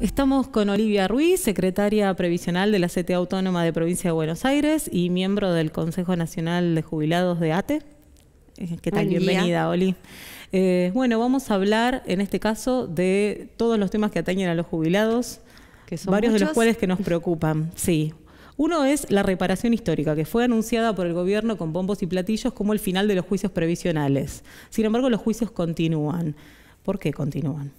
Estamos con Olivia Ruiz, secretaria previsional de la CTA Autónoma de Provincia de Buenos Aires y miembro del Consejo Nacional de Jubilados de ATE. Eh, ¿Qué tal? Bienvenida, Oli. Eh, bueno, vamos a hablar en este caso de todos los temas que atañen a los jubilados, varios de los cuales que nos preocupan. Sí. Uno es la reparación histórica, que fue anunciada por el gobierno con bombos y platillos como el final de los juicios previsionales. Sin embargo, los juicios continúan. ¿Por qué continúan?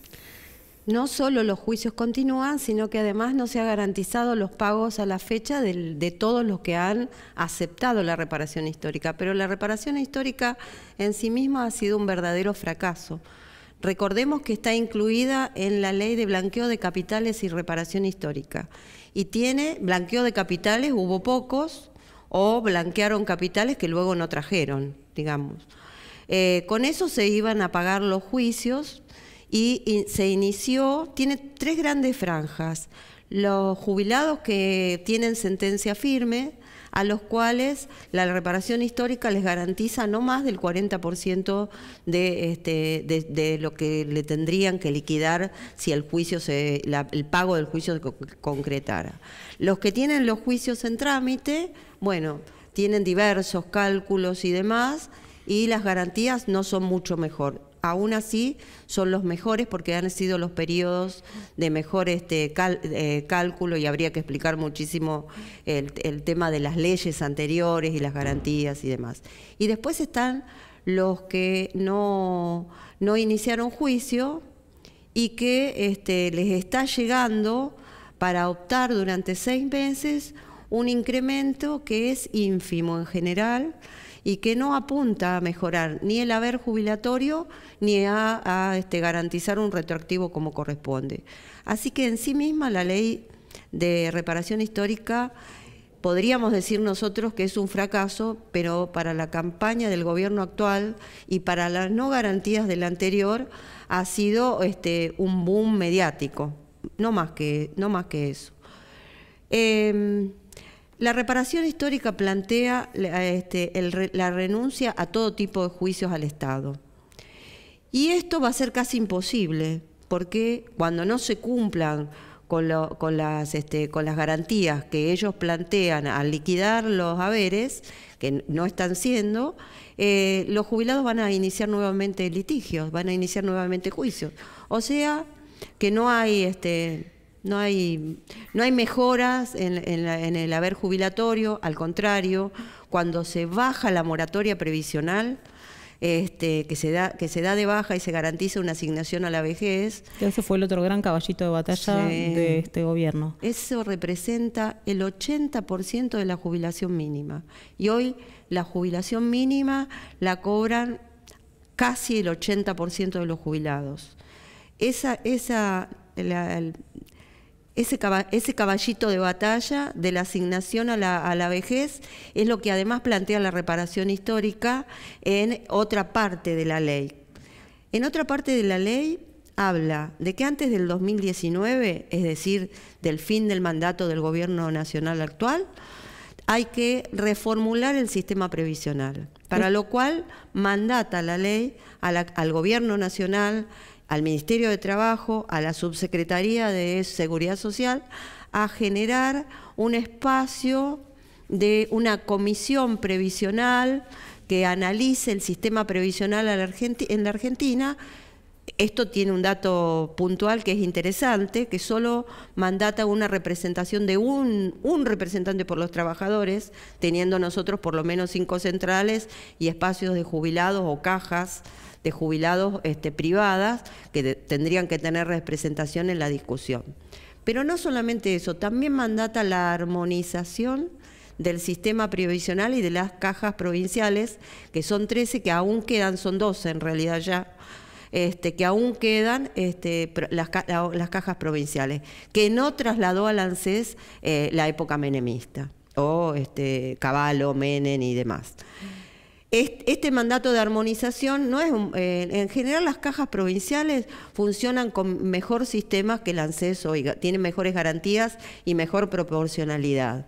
No solo los juicios continúan, sino que además no se ha garantizado los pagos a la fecha de, todos los que han aceptado la reparación histórica. Pero la reparación histórica en sí misma ha sido un verdadero fracaso. Recordemos que está incluida en la ley de blanqueo de capitales y reparación histórica. Y tiene blanqueo de capitales, hubo pocos, o blanquearon capitales que luego no trajeron, digamos. Eh, con eso se iban a pagar los juicios y, se inició, tiene tres grandes franjas, los jubilados que tienen sentencia firme, a los cuales la reparación histórica les garantiza no más del 40% de, este, lo que le tendrían que liquidar si el juicio se, el pago del juicio se concretara. Los que tienen los juicios en trámite, bueno, tienen diversos cálculos y demás, y las garantías no son mucho mejor aún así son los mejores porque han sido los periodos de mejor este, eh, cálculo y habría que explicar muchísimo el, tema de las leyes anteriores y las garantías y demás. Y después están los que no, iniciaron juicio y que este, les está llegando para optar durante seis meses un incremento que es ínfimo en general y que no apunta a mejorar ni el haber jubilatorio ni a, este, garantizar un retroactivo como corresponde. Así que en sí misma la ley de reparación histórica podríamos decir nosotros que es un fracaso, pero para la campaña del gobierno actual y para las no garantías del anterior ha sido este, un boom mediático, no más que, no más que eso. Em, la reparación histórica plantea este, la renuncia a todo tipo de juicios al Estado. Y esto va a ser casi imposible, porque cuando no se cumplan con, este, las, garantías que ellos plantean al liquidar los haberes, que no están siendo, eh, los jubilados van a iniciar nuevamente litigios, van a iniciar nuevamente juicios. O sea, que no hay... Este, no hay, no hay mejoras en, el haber jubilatorio, al contrario, cuando se baja la moratoria previsional, este, que, se da, que se da de baja y se garantiza una asignación a la vejez. Ese fue el otro gran caballito de batalla de este gobierno. Eso representa el 80% de la jubilación mínima. Y hoy la jubilación mínima la cobran casi el 80% de los jubilados. Esa, esa, ese, caballito de batalla de la asignación a la, vejez es lo que además plantea la reparación histórica en otra parte de la ley. En otra parte de la ley habla de que antes del 2019, es decir, del fin del mandato del gobierno nacional actual, hay que reformular el sistema previsional, para lo cual mandata la ley al gobierno nacional al Ministerio de Trabajo, a la Subsecretaría de Seguridad Social, a generar un espacio de una comisión previsional que analice el sistema previsional en la Argentina esto tiene un dato puntual que es interesante, que solo mandata una representación de un, representante por los trabajadores, teniendo nosotros por lo menos cinco centrales y espacios de jubilados o cajas de jubilados este, privadas que tendrían que tener representación en la discusión. Pero no solamente eso, también mandata la armonización del sistema previsional y de las cajas provinciales, que son 13, que aún quedan, son 12 en realidad ya este, que aún quedan este, las, cajas provinciales, que no trasladó al ANSES eh, la época menemista, o este, Caballo, Menem y demás. Este mandato de armonización no es eh, en general las cajas provinciales funcionan con mejor sistemas que el ANSES hoy, tienen mejores garantías y mejor proporcionalidad.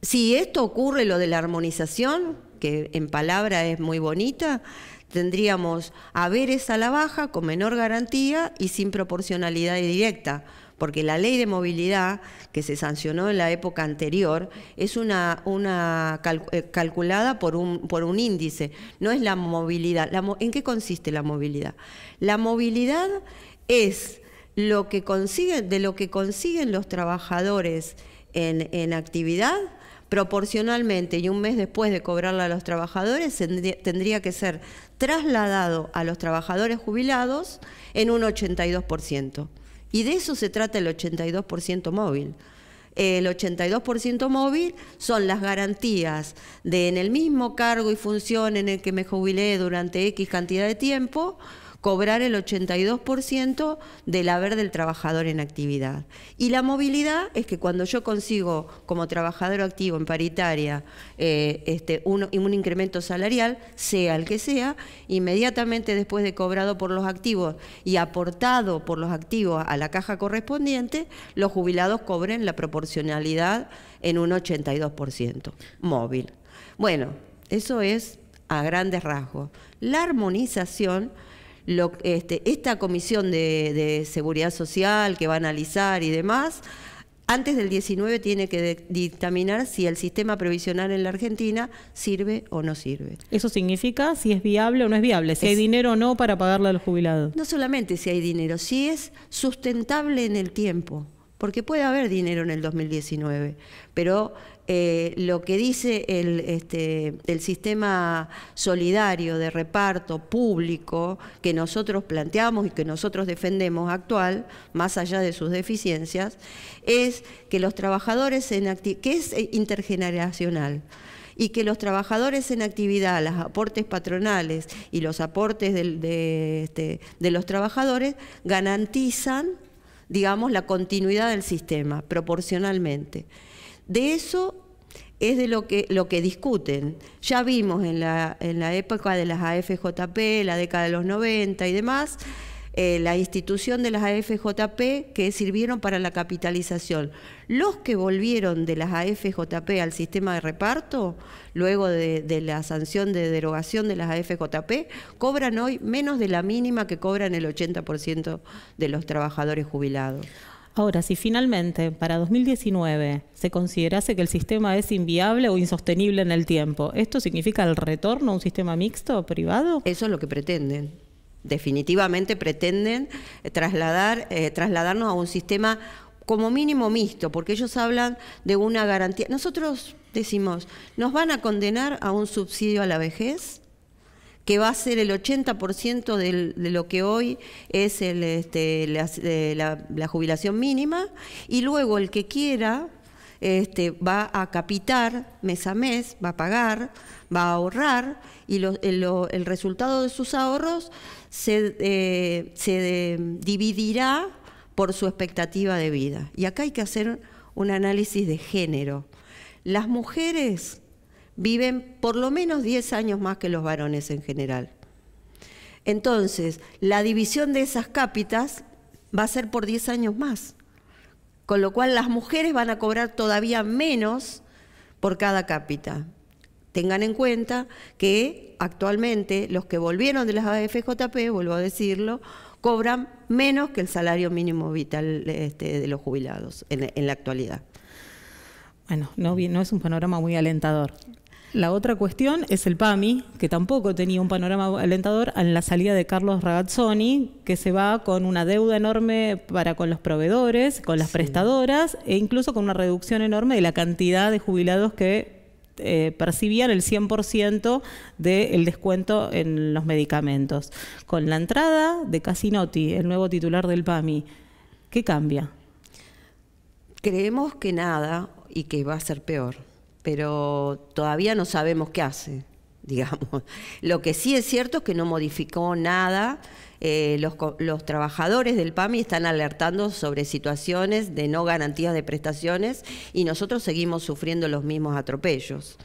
Si esto ocurre, lo de la armonización, que en palabra es muy bonita, tendríamos ver esa la baja con menor garantía y sin proporcionalidad directa, porque la ley de movilidad que se sancionó en la época anterior es una, una eh, calculada por un, por un índice, no es la movilidad. ¿En qué consiste la movilidad? La movilidad es lo que consiguen, de lo que consiguen los trabajadores en actividad proporcionalmente y un mes después de cobrarla a los trabajadores, tendría que ser trasladado a los trabajadores jubilados en un 82%. Y de eso se trata el 82% móvil. El 82% móvil son las garantías de en el mismo cargo y función en el que me jubilé durante X cantidad de tiempo, cobrar el 82% del haber del trabajador en actividad. Y la movilidad es que cuando yo consigo como trabajador activo en paritaria eh, este, un, un incremento salarial, sea el que sea, inmediatamente después de cobrado por los activos y aportado por los activos a la caja correspondiente, los jubilados cobren la proporcionalidad en un 82% móvil. Bueno, eso es a grandes rasgos. La armonización este, esta comisión de, seguridad social que va a analizar y demás, antes del 19 tiene que dictaminar si el sistema previsional en la Argentina sirve o no sirve. Eso significa si es viable o no es viable, si hay dinero o no para pagarle al los jubilados. No solamente si hay dinero, si es sustentable en el tiempo porque puede haber dinero en el 2019, pero eh, lo que dice este, el, sistema solidario de reparto público que nosotros planteamos y que nosotros defendemos actual, más allá de sus deficiencias, es que los trabajadores en que es eh, intergeneracional y que los trabajadores en actividad, los aportes patronales y los aportes este, de los trabajadores garantizan, digamos, la continuidad del sistema proporcionalmente. De eso es de lo que, lo que discuten. Ya vimos en la, en la época de las AFJP, la década de los 90 y demás, eh, la institución de las AFJP que sirvieron para la capitalización. Los que volvieron de las AFJP al sistema de reparto, luego de, de, la sanción de derogación de las AFJP, cobran hoy menos de la mínima que cobran el 80% de los trabajadores jubilados. Ahora, si finalmente para 2019 se considerase que el sistema es inviable o insostenible en el tiempo, ¿esto significa el retorno a un sistema mixto o privado? Eso es lo que pretenden. Definitivamente pretenden eh, trasladar, eh, trasladarnos a un sistema como mínimo mixto, porque ellos hablan de una garantía. Nosotros decimos, ¿nos van a condenar a un subsidio a la vejez? que va a ser el 80% de lo que hoy es este, eh, la, jubilación mínima, y luego el que quiera este, va a capitar mes a mes, va a pagar, va a ahorrar y el, resultado de sus ahorros eh, se, dividirá por su expectativa de vida. Y acá hay que hacer un análisis de género. Las mujeres viven por lo menos 10 años más que los varones en general. Entonces, la división de esas cápitas va a ser por 10 años más, con lo cual las mujeres van a cobrar todavía menos por cada cápita. Tengan en cuenta que actualmente los que volvieron de las AFJP, vuelvo a decirlo, cobran menos que el salario mínimo vital este, de los jubilados en, la actualidad. Bueno, no es un panorama muy alentador. La otra cuestión es el PAMI, que tampoco tenía un panorama alentador en la salida de Carlos Ragazzoni, que se va con una deuda enorme para con los proveedores, con las prestadoras e incluso con una reducción enorme de la cantidad de jubilados que eh, percibían el 100% del descuento en los medicamentos. Con la entrada de Casinotti, el nuevo titular del PAMI, ¿qué cambia? Creemos que nada y que va a ser peor pero todavía no sabemos qué hace, digamos. Lo que sí es cierto es que no modificó nada. Eh, los, trabajadores del PAMI están alertando sobre situaciones de no garantías de prestaciones y nosotros seguimos sufriendo los mismos atropellos.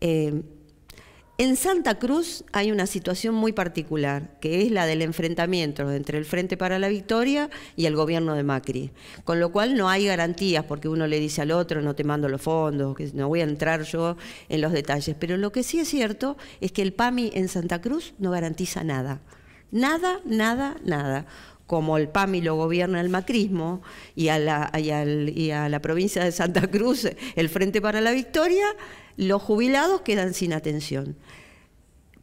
Eh, en Santa Cruz hay una situación muy particular, que es la del enfrentamiento entre el Frente para la Victoria y el gobierno de Macri, con lo cual no hay garantías porque uno le dice al otro, no te mando los fondos, que no voy a entrar yo en los detalles, pero lo que sí es cierto es que el PAMI en Santa Cruz no garantiza nada, nada, nada, nada como el PAMI lo gobierna el macrismo y a, la, a la provincia de Santa Cruz el Frente para la Victoria, los jubilados quedan sin atención.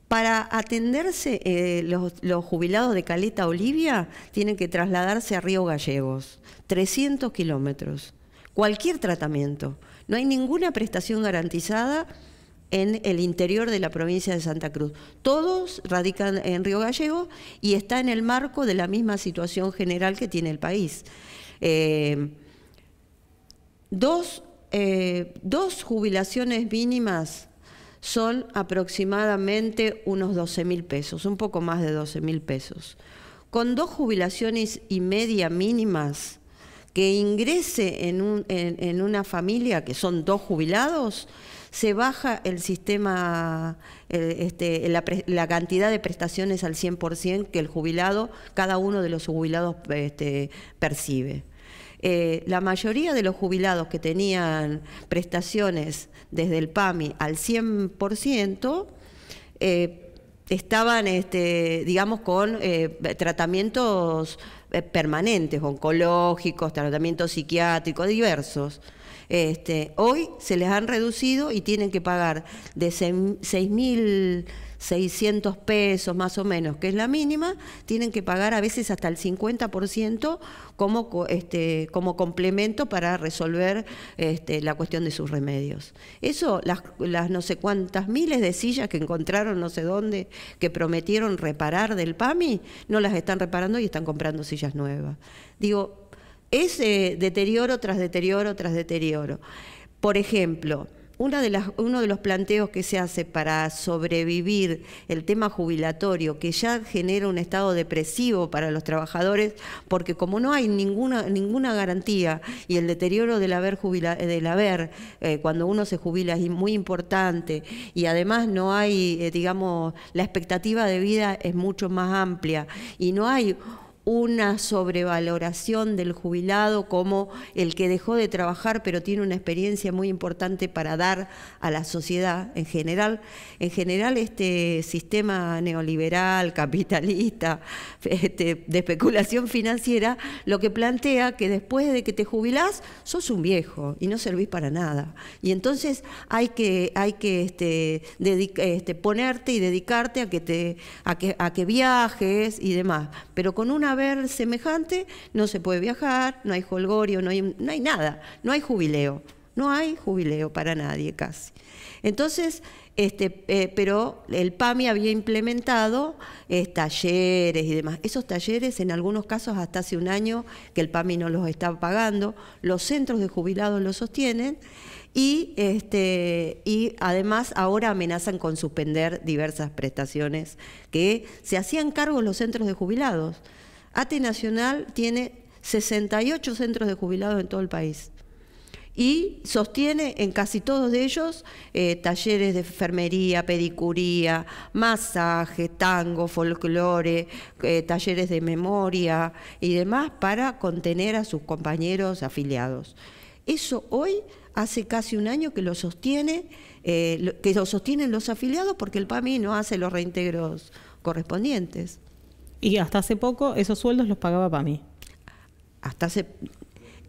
Para atenderse, eh, los, los, jubilados de Caleta Olivia tienen que trasladarse a Río Gallegos, 300 kilómetros. Cualquier tratamiento. No hay ninguna prestación garantizada en el interior de la provincia de Santa Cruz. Todos radican en Río Gallego y está en el marco de la misma situación general que tiene el país. Eh, eh, dos, jubilaciones mínimas son aproximadamente unos 12 mil pesos, un poco más de 12 mil pesos. Con dos jubilaciones y media mínimas que ingrese un, en una familia, que son dos jubilados, se baja el sistema, eh, este, la, cantidad de prestaciones al 100% que el jubilado, cada uno de los jubilados este, percibe. Eh, la mayoría de los jubilados que tenían prestaciones desde el PAMI al 100%, eh, estaban, este, digamos, con tratamientos permanentes, oncológicos, tratamientos psiquiátricos, diversos. Este, hoy se les han reducido y tienen que pagar de 6.600 pesos más o menos, que es la mínima, tienen que pagar a veces hasta el 50% como, este, como complemento para resolver este, la cuestión de sus remedios. Eso, las, no sé cuántas miles de sillas que encontraron no sé dónde, que prometieron reparar del PAMI, no las están reparando y están comprando sillas nuevas. Digo, ese deterioro tras deterioro tras deterioro. Por ejemplo, una de las, uno de los planteos que se hace para sobrevivir el tema jubilatorio, que ya genera un estado depresivo para los trabajadores, porque como no hay ninguna, ninguna garantía y el deterioro del haber, del haber eh, cuando uno se jubila es muy importante y además no hay, eh, digamos, la expectativa de vida es mucho más amplia y no hay una sobrevaloración del jubilado como el que dejó de trabajar pero tiene una experiencia muy importante para dar a la sociedad en general. En general este sistema neoliberal, capitalista, este, de especulación financiera, lo que plantea que después de que te jubilás sos un viejo y no servís para nada. Y entonces hay que, hay que este, este ponerte y dedicarte a que, te, a que, a que viajes y demás, pero con una semejante, no se puede viajar, no hay holgorio, no hay, no hay nada, no hay jubileo, no hay jubileo para nadie casi. Entonces, este, eh, pero el PAMI había implementado talleres y demás. Esos talleres, en algunos casos, hasta hace un año que el PAMI no los estaba pagando, los centros de jubilados los sostienen y, este, y además ahora amenazan con suspender diversas prestaciones que se hacían cargo los centros de jubilados. ATE Nacional tiene 68 centros de jubilados en todo el país y sostiene en casi todos de ellos eh, talleres de enfermería, pedicuría, masaje, tango, folclore, eh, talleres de memoria y demás para contener a sus compañeros afiliados. Eso hoy hace casi un año que lo sostiene, eh, que lo sostienen los afiliados porque el PAMI no hace los reintegros correspondientes. Y hasta hace poco esos sueldos los pagaba para mí. Hasta hace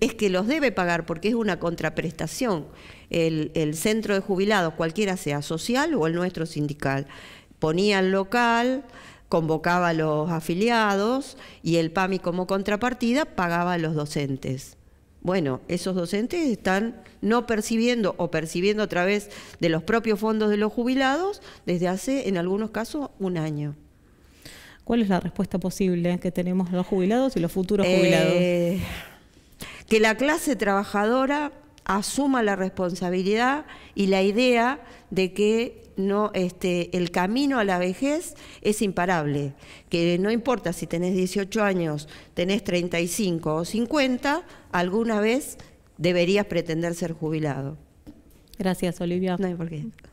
es que los debe pagar porque es una contraprestación. El, el, centro de jubilados, cualquiera sea social o el nuestro sindical, ponía el local, convocaba a los afiliados y el PAMI como contrapartida pagaba a los docentes. Bueno, esos docentes están no percibiendo o percibiendo a través de los propios fondos de los jubilados desde hace, en algunos casos, un año. ¿Cuál es la respuesta posible que tenemos los jubilados y los futuros eh, jubilados? que la clase trabajadora asuma la responsabilidad y la idea de que no este el camino a la vejez es imparable, que no importa si tenés 18 años, tenés 35 o 50, alguna vez deberías pretender ser jubilado. Gracias, Olivia. No hay por qué.